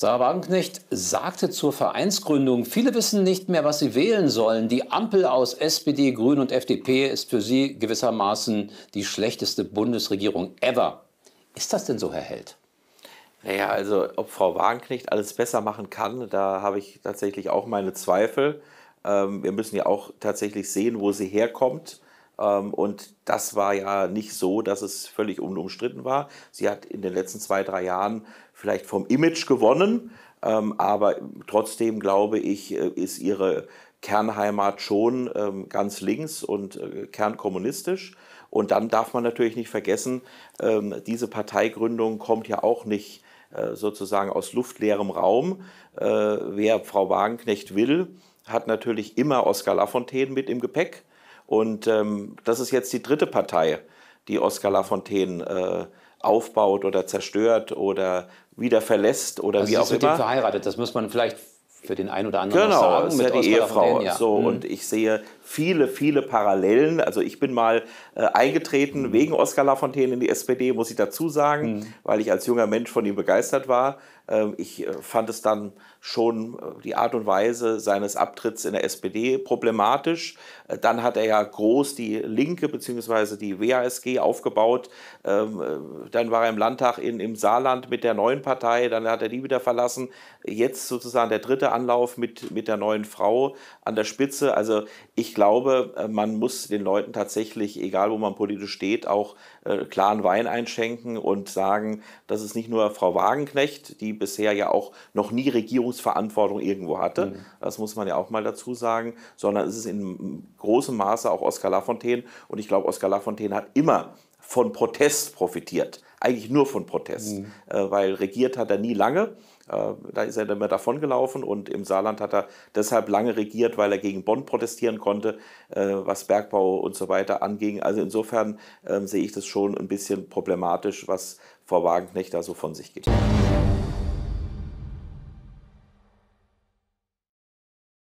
Sarah Wagenknecht sagte zur Vereinsgründung, viele wissen nicht mehr, was sie wählen sollen. Die Ampel aus SPD, Grün und FDP ist für sie gewissermaßen die schlechteste Bundesregierung ever. Ist das denn so, Herr Held? Naja, also ob Frau Wagenknecht alles besser machen kann, da habe ich tatsächlich auch meine Zweifel. Ähm, wir müssen ja auch tatsächlich sehen, wo sie herkommt ähm, und das war ja nicht so, dass es völlig unumstritten war. Sie hat in den letzten zwei, drei Jahren vielleicht vom Image gewonnen, ähm, aber trotzdem glaube ich, äh, ist ihre Kernheimat schon ähm, ganz links und äh, kernkommunistisch. Und dann darf man natürlich nicht vergessen, diese Parteigründung kommt ja auch nicht äh, sozusagen aus luftleerem Raum. Wer Frau Wagenknecht will, hat natürlich immer Oskar Lafontaine mit im Gepäck. Und ähm, das ist jetzt die dritte Partei, die Oscar Lafontaine äh, aufbaut oder zerstört oder wieder verlässt oder also wie auch immer. Mit dem verheiratet, das muss man vielleicht für den einen oder anderen genau, sagen. Genau, ist ja die Ehefrau. Ja. So, mhm. Und ich sehe viele, viele Parallelen. Also ich bin mal äh, eingetreten mhm. wegen Oskar Lafontaine in die SPD, muss ich dazu sagen, mhm. weil ich als junger Mensch von ihm begeistert war. Ähm, ich äh, fand es dann schon äh, die Art und Weise seines Abtritts in der SPD problematisch. Äh, dann hat er ja groß die Linke bzw. die WASG aufgebaut. Ähm, äh, dann war er im Landtag in, im Saarland mit der neuen Partei, dann hat er die wieder verlassen. Jetzt sozusagen der dritte guter Anlauf mit, mit der neuen Frau an der Spitze. Also ich glaube, äh, man muss den Leuten tatsächlich, egal wo man politisch steht, auch äh, klaren Wein einschenken und sagen, das ist nicht nur Frau Wagenknecht, die bisher ja auch noch nie Regierungsverantwortung irgendwo hatte, mhm. das muss man ja auch mal dazu sagen, sondern es ist in großem Maße auch Oskar Lafontaine. Und ich glaube, Oskar Lafontaine hat immer von Protest profitiert eigentlich nur von Protest, mhm. äh, weil regiert hat er nie lange. Äh, da ist er dann mehr davon gelaufen und im Saarland hat er deshalb lange regiert, weil er gegen Bonn protestieren konnte, äh, was Bergbau und so weiter anging. Also insofern ähm, sehe ich das schon ein bisschen problematisch, was Frau Wagenknecht da so von sich gibt.